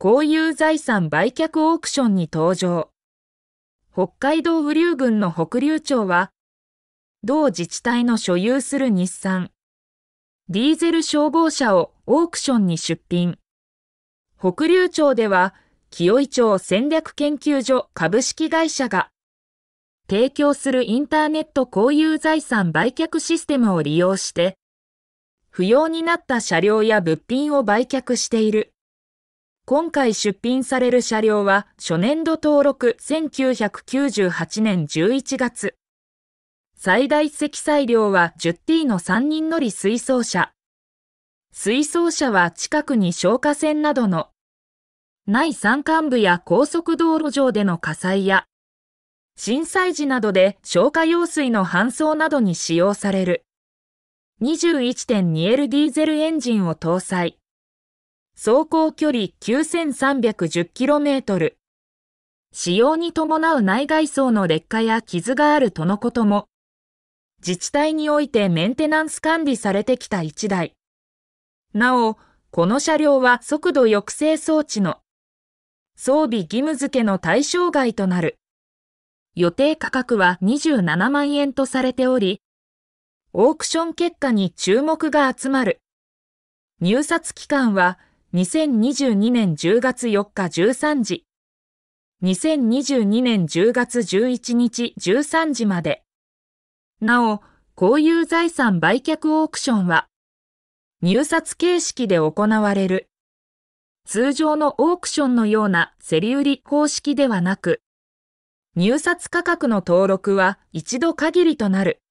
公有財産売却オークションに登場。北海道雨竜郡の北竜町は、同自治体の所有する日産、ディーゼル消防車をオークションに出品。北竜町では、清井町戦略研究所株式会社が、提供するインターネット公有財産売却システムを利用して、不要になった車両や物品を売却している。今回出品される車両は初年度登録1998年11月。最大積載量は 10T の3人乗り水槽車。水槽車は近くに消火栓などのない山間部や高速道路上での火災や震災時などで消火用水の搬送などに使用される 21.2L ディーゼルエンジンを搭載。走行距離 9310km。使用に伴う内外装の劣化や傷があるとのことも、自治体においてメンテナンス管理されてきた1台。なお、この車両は速度抑制装置の装備義務付けの対象外となる。予定価格は27万円とされており、オークション結果に注目が集まる。入札期間は2022年10月4日13時。2022年10月11日13時まで。なお、こういう財産売却オークションは、入札形式で行われる。通常のオークションのような競り売り方式ではなく、入札価格の登録は一度限りとなる。